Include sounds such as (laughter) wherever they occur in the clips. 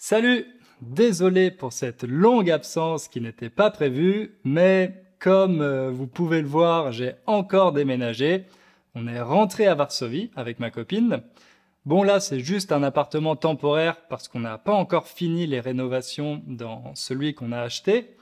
Salut Désolé pour cette longue absence qui n'était pas prévue, mais comme euh, vous pouvez le voir, j'ai encore déménagé. On est rentré à Varsovie avec ma copine. Bon là, c'est juste un appartement temporaire parce qu'on n'a pas encore fini les rénovations dans celui qu'on a acheté.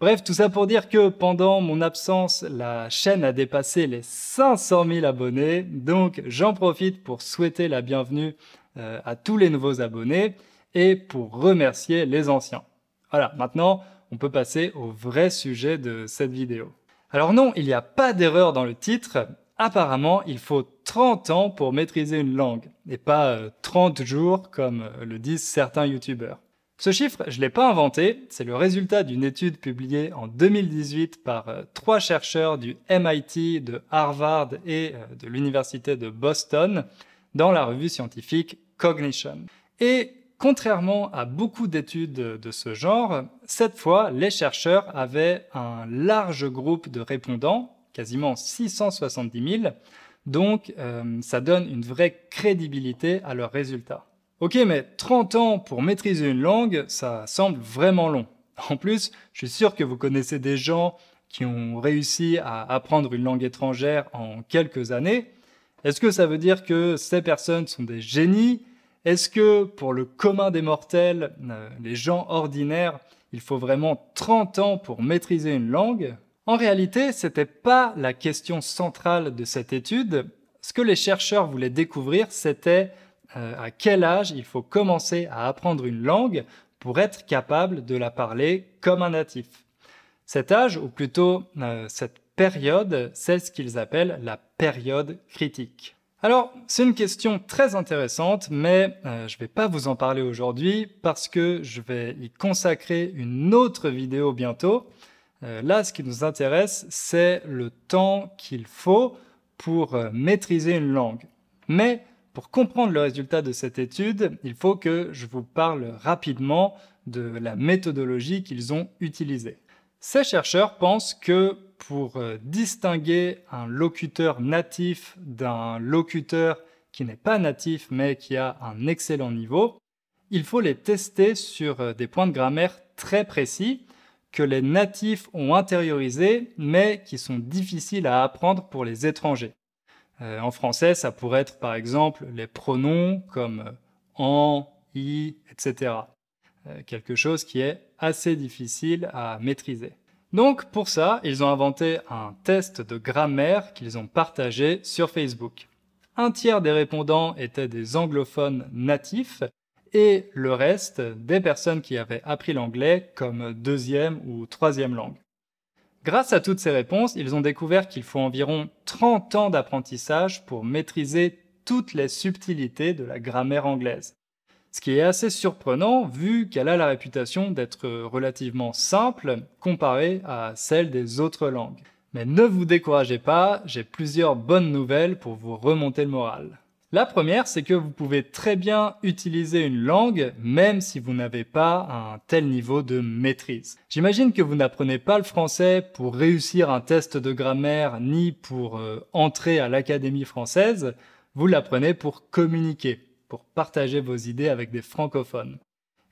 Bref, tout ça pour dire que pendant mon absence, la chaîne a dépassé les 500 000 abonnés. Donc j'en profite pour souhaiter la bienvenue euh, à tous les nouveaux abonnés et pour remercier les anciens. Voilà, maintenant, on peut passer au vrai sujet de cette vidéo. Alors non, il n'y a pas d'erreur dans le titre. Apparemment, il faut 30 ans pour maîtriser une langue, et pas 30 euh, jours comme euh, le disent certains youtubeurs. Ce chiffre, je ne l'ai pas inventé, c'est le résultat d'une étude publiée en 2018 par euh, trois chercheurs du MIT, de Harvard et de l'Université de Boston dans la revue scientifique Cognition. Et Contrairement à beaucoup d'études de ce genre, cette fois, les chercheurs avaient un large groupe de répondants, quasiment 670 000, donc euh, ça donne une vraie crédibilité à leurs résultats. Ok, mais 30 ans pour maîtriser une langue, ça semble vraiment long. En plus, je suis sûr que vous connaissez des gens qui ont réussi à apprendre une langue étrangère en quelques années. Est-ce que ça veut dire que ces personnes sont des génies est-ce que pour le commun des mortels, euh, les gens ordinaires, il faut vraiment 30 ans pour maîtriser une langue En réalité, ce n'était pas la question centrale de cette étude. Ce que les chercheurs voulaient découvrir, c'était euh, à quel âge il faut commencer à apprendre une langue pour être capable de la parler comme un natif. Cet âge, ou plutôt euh, cette période, c'est ce qu'ils appellent la période critique. Alors, c'est une question très intéressante, mais euh, je ne vais pas vous en parler aujourd'hui parce que je vais y consacrer une autre vidéo bientôt. Euh, là, ce qui nous intéresse, c'est le temps qu'il faut pour euh, maîtriser une langue. Mais pour comprendre le résultat de cette étude, il faut que je vous parle rapidement de la méthodologie qu'ils ont utilisée. Ces chercheurs pensent que pour euh, distinguer un locuteur natif d'un locuteur qui n'est pas natif mais qui a un excellent niveau, il faut les tester sur euh, des points de grammaire très précis que les natifs ont intériorisés mais qui sont difficiles à apprendre pour les étrangers. Euh, en français, ça pourrait être par exemple les pronoms comme en, i, etc. quelque chose qui est assez difficile à maîtriser. Donc pour ça, ils ont inventé un test de grammaire qu'ils ont partagé sur Facebook. Un tiers des répondants étaient des anglophones natifs et le reste des personnes qui avaient appris l'anglais comme deuxième ou troisième langue. Grâce à toutes ces réponses, ils ont découvert qu'il faut environ 30 ans d'apprentissage pour maîtriser toutes les subtilités de la grammaire anglaise. Ce qui est assez surprenant vu qu'elle a la réputation d'être relativement simple comparée à celle des autres langues. Mais ne vous découragez pas, j'ai plusieurs bonnes nouvelles pour vous remonter le moral. La première, c'est que vous pouvez très bien utiliser une langue même si vous n'avez pas un tel niveau de maîtrise. J'imagine que vous n'apprenez pas le français pour réussir un test de grammaire ni pour euh, entrer à l'Académie française, vous l'apprenez pour communiquer pour partager vos idées avec des francophones.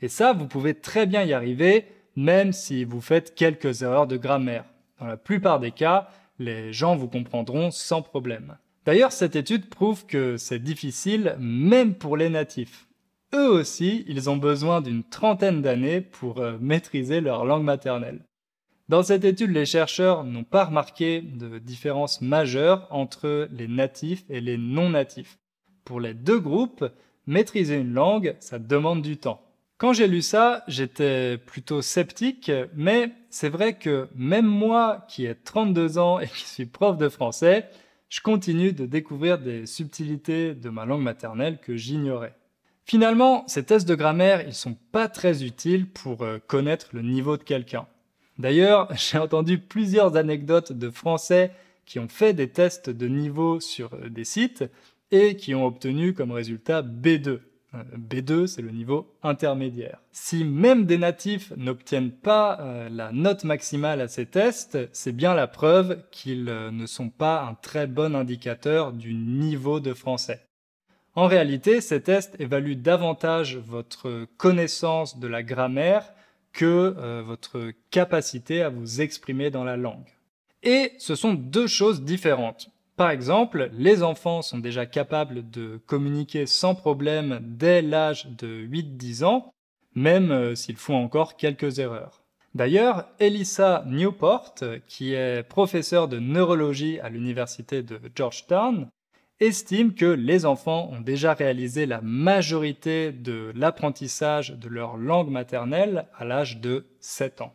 Et ça, vous pouvez très bien y arriver, même si vous faites quelques erreurs de grammaire. Dans la plupart des cas, les gens vous comprendront sans problème. D'ailleurs, cette étude prouve que c'est difficile même pour les natifs. Eux aussi, ils ont besoin d'une trentaine d'années pour euh, maîtriser leur langue maternelle. Dans cette étude, les chercheurs n'ont pas remarqué de différence majeure entre les natifs et les non-natifs. Pour les deux groupes, maîtriser une langue, ça demande du temps. Quand j'ai lu ça, j'étais plutôt sceptique, mais c'est vrai que même moi, qui ai 32 ans et qui suis prof de français, je continue de découvrir des subtilités de ma langue maternelle que j'ignorais. Finalement, ces tests de grammaire, ils sont pas très utiles pour euh, connaître le niveau de quelqu'un. D'ailleurs, (laughs) j'ai entendu plusieurs anecdotes de Français qui ont fait des tests de niveau sur euh, des sites et qui ont obtenu comme résultat B2. Euh, B2, c'est le niveau intermédiaire. Si même des natifs n'obtiennent pas euh, la note maximale à ces tests, c'est bien la preuve qu'ils euh, ne sont pas un très bon indicateur du niveau de français. En réalité, ces tests évaluent davantage votre connaissance de la grammaire que votre capacité à vous exprimer dans la langue. Et ce sont deux choses différentes. Par exemple, les enfants sont déjà capables de communiquer sans problème dès l'âge de 8-10 ans, même euh, s'ils font encore quelques erreurs. D'ailleurs, Elissa Newport, qui est professeure de neurologie à l'université de Georgetown, estime que les enfants ont déjà réalisé la majorité de l'apprentissage de leur langue maternelle à l'âge de 7 ans.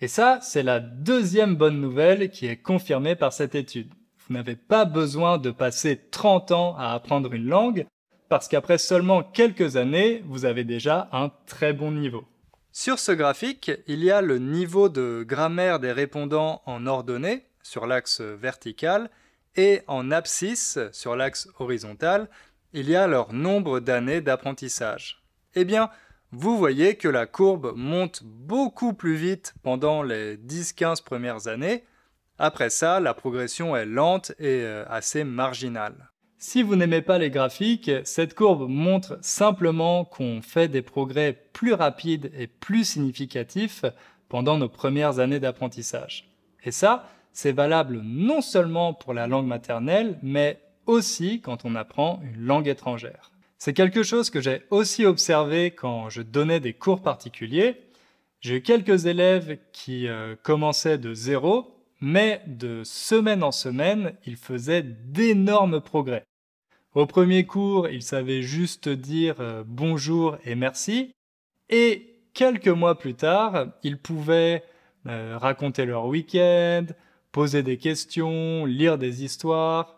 Et ça, c'est la deuxième bonne nouvelle qui est confirmée par cette étude. Vous n'avez pas besoin de passer 30 ans à apprendre une langue, parce qu'après seulement quelques années, vous avez déjà un très bon niveau. Sur ce graphique, il y a le niveau de grammaire des répondants en ordonnée, sur l'axe vertical, et en abscisse, sur l'axe horizontal, il y a leur nombre d'années d'apprentissage. Eh bien, vous voyez que la courbe monte beaucoup plus vite pendant les 10-15 premières années, après ça, la progression est lente et euh, assez marginale. Si vous n'aimez pas les graphiques, cette courbe montre simplement qu'on fait des progrès plus rapides et plus significatifs pendant nos premières années d'apprentissage. Et ça, c'est valable non seulement pour la langue maternelle, mais aussi quand on apprend une langue étrangère. C'est quelque chose que j'ai aussi observé quand je donnais des cours particuliers. J'ai eu quelques élèves qui euh, commençaient de zéro mais de semaine en semaine, ils faisaient d'énormes progrès. Au premier cours, ils savaient juste dire euh, bonjour et merci, et quelques mois plus tard, ils pouvaient euh, raconter leur week-end, poser des questions, lire des histoires.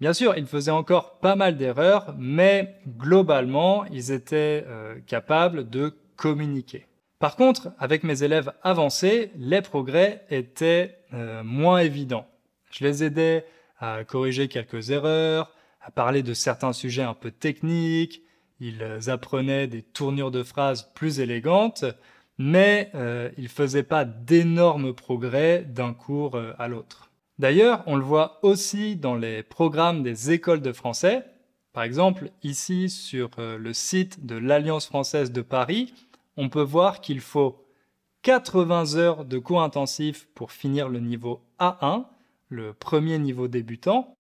Bien sûr, ils faisaient encore pas mal d'erreurs, mais globalement, ils étaient euh, capables de communiquer. Par contre, avec mes élèves avancés, les progrès étaient euh, moins évidents. Je les aidais à corriger quelques erreurs, à parler de certains sujets un peu techniques, ils apprenaient des tournures de phrases plus élégantes, mais euh, ils ne faisaient pas d'énormes progrès d'un cours euh, à l'autre. D'ailleurs, on le voit aussi dans les programmes des écoles de français. Par exemple, ici sur le site de l'Alliance française de Paris, on peut voir qu'il faut 80 heures de cours intensifs pour finir le niveau A1, le premier niveau débutant,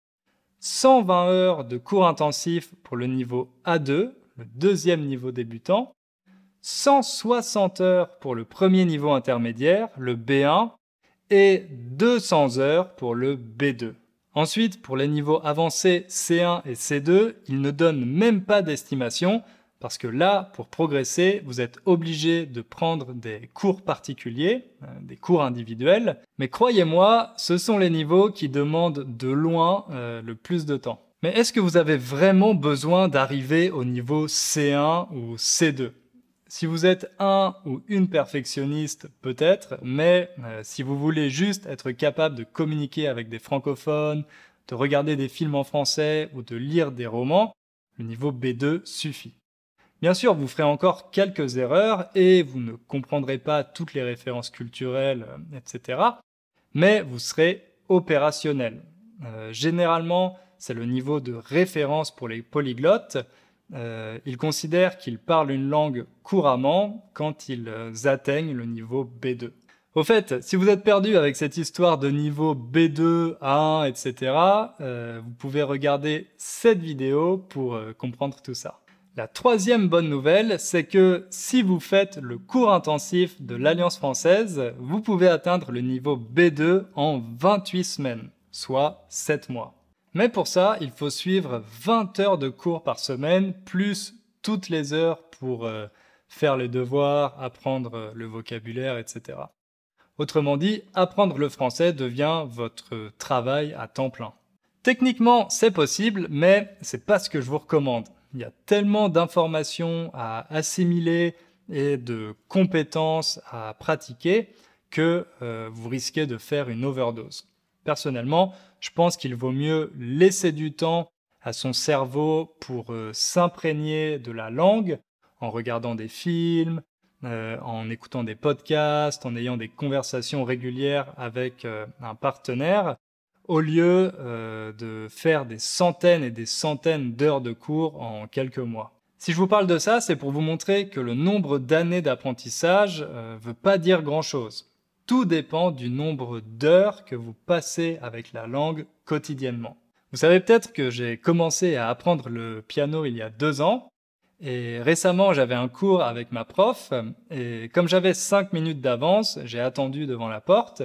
120 heures de cours intensifs pour le niveau A2, le deuxième niveau débutant, 160 heures pour le premier niveau intermédiaire, le B1, et 200 heures pour le B2. Ensuite, pour les niveaux avancés C1 et C2, il ne donne même pas d'estimation, parce que là, pour progresser, vous êtes obligé de prendre des cours particuliers, euh, des cours individuels. Mais croyez-moi, ce sont les niveaux qui demandent de loin euh, le plus de temps. Mais est-ce que vous avez vraiment besoin d'arriver au niveau C1 ou C2 si vous êtes un ou une perfectionniste, peut-être, mais euh, si vous voulez juste être capable de communiquer avec des francophones, de regarder des films en français ou de lire des romans, le niveau B2 suffit. Bien sûr, vous ferez encore quelques erreurs et vous ne comprendrez pas toutes les références culturelles, euh, etc. Mais vous serez opérationnel. Euh, généralement, c'est le niveau de référence pour les polyglottes. Euh, ils considèrent qu'ils parlent une langue couramment quand ils atteignent le niveau B2. Au fait, si vous êtes perdu avec cette histoire de niveau B2, A1, etc., vous pouvez regarder cette vidéo pour comprendre tout ça. La troisième bonne nouvelle, c'est que si vous faites le cours intensif de l'Alliance française, vous pouvez atteindre le niveau B2 en 28 semaines, soit 7 mois. Mais pour ça, il faut suivre 20 heures de cours par semaine, plus toutes les heures pour euh, faire les devoirs, apprendre euh, le vocabulaire, etc. Autrement dit, apprendre le français devient votre travail à temps plein. Techniquement, c'est possible, mais c'est pas ce que je vous recommande. Il y a tellement d'informations à assimiler et de compétences à pratiquer que euh, vous risquez de faire une overdose. Personnellement, je pense qu'il vaut mieux laisser du temps à son cerveau pour euh, s'imprégner de la langue en regardant des films, euh, en écoutant des podcasts, en ayant des conversations régulières avec un partenaire, au lieu euh, de faire des centaines et des centaines d'heures de cours en quelques mois. Si je vous parle de ça, c'est pour vous montrer que le nombre d'années d'apprentissage ne euh, veut pas dire grand-chose. Tout dépend du nombre d'heures que vous passez avec la langue quotidiennement. Vous savez peut-être que j'ai commencé à apprendre le piano il y a deux ans, et récemment, j'avais un cours avec ma prof, et comme j'avais cinq minutes d'avance, j'ai attendu devant la porte,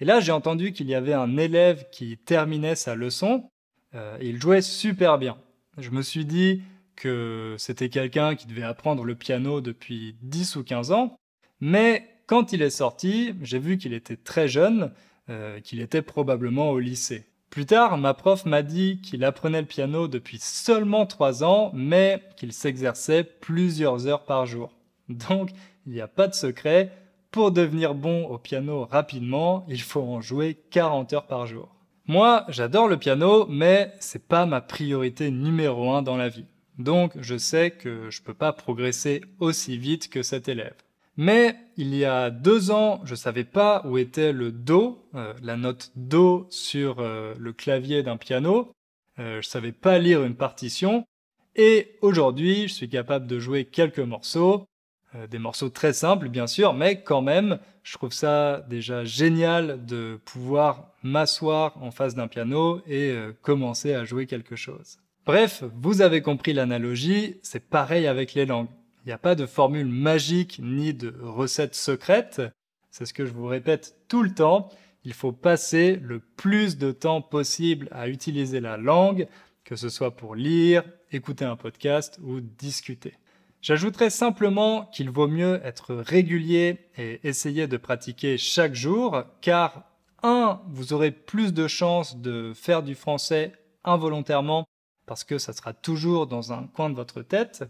et là, j'ai entendu qu'il y avait un élève qui terminait sa leçon. Euh, il jouait super bien. Je me suis dit que c'était quelqu'un qui devait apprendre le piano depuis 10 ou 15 ans. Mais quand il est sorti, j'ai vu qu'il était très jeune, euh, qu'il était probablement au lycée. Plus tard, ma prof m'a dit qu'il apprenait le piano depuis seulement 3 ans, mais qu'il s'exerçait plusieurs heures par jour. Donc, il n'y a pas de secret, pour devenir bon au piano rapidement, il faut en jouer 40 heures par jour. Moi, j'adore le piano, mais c'est pas ma priorité numéro un dans la vie. Donc, je sais que je peux pas progresser aussi vite que cet élève. Mais il y a deux ans, je savais pas où était le do, euh, la note do sur euh, le clavier d'un piano. Euh, je savais pas lire une partition. Et aujourd'hui, je suis capable de jouer quelques morceaux. Euh, des morceaux très simples, bien sûr, mais quand même, je trouve ça déjà génial de pouvoir m'asseoir en face d'un piano et euh, commencer à jouer quelque chose. Bref, vous avez compris l'analogie, c'est pareil avec les langues. Il n'y a pas de formule magique ni de recette secrète, c'est ce que je vous répète tout le temps, il faut passer le plus de temps possible à utiliser la langue, que ce soit pour lire, écouter un podcast ou discuter. J'ajouterai simplement qu'il vaut mieux être régulier et essayer de pratiquer chaque jour, car 1. Vous aurez plus de chances de faire du français involontairement, parce que ça sera toujours dans un coin de votre tête.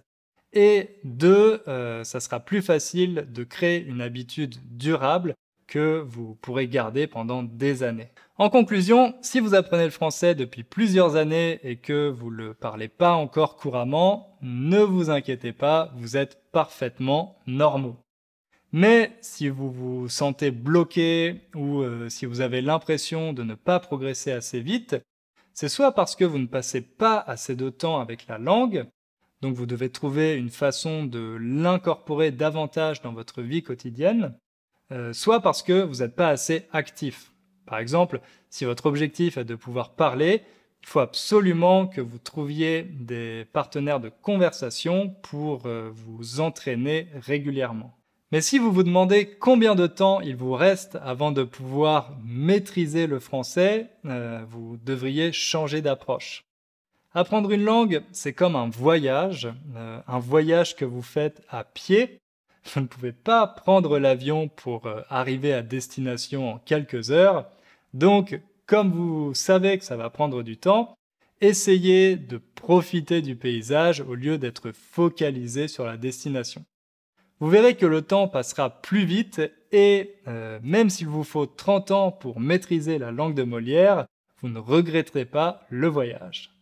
Et 2. Euh, ça sera plus facile de créer une habitude durable que vous pourrez garder pendant des années. En conclusion, si vous apprenez le français depuis plusieurs années et que vous ne le parlez pas encore couramment, ne vous inquiétez pas, vous êtes parfaitement normaux. Mais si vous vous sentez bloqué ou euh, si vous avez l'impression de ne pas progresser assez vite, c'est soit parce que vous ne passez pas assez de temps avec la langue, donc vous devez trouver une façon de l'incorporer davantage dans votre vie quotidienne, euh, soit parce que vous n'êtes pas assez actif. Par exemple, si votre objectif est de pouvoir parler, il faut absolument que vous trouviez des partenaires de conversation pour euh, vous entraîner régulièrement. Mais si vous vous demandez combien de temps il vous reste avant de pouvoir maîtriser le français, euh, vous devriez changer d'approche. Apprendre une langue, c'est comme un voyage, un voyage que vous faites à pied vous (laughs) ne pouvez pas prendre l'avion pour euh, arriver à destination en quelques heures. Donc, comme vous savez que ça va prendre du temps, essayez de profiter du paysage au lieu d'être focalisé sur la destination. Vous verrez que le temps passera plus vite et euh, même s'il vous faut 30 ans pour maîtriser la langue de Molière, vous ne regretterez pas le voyage.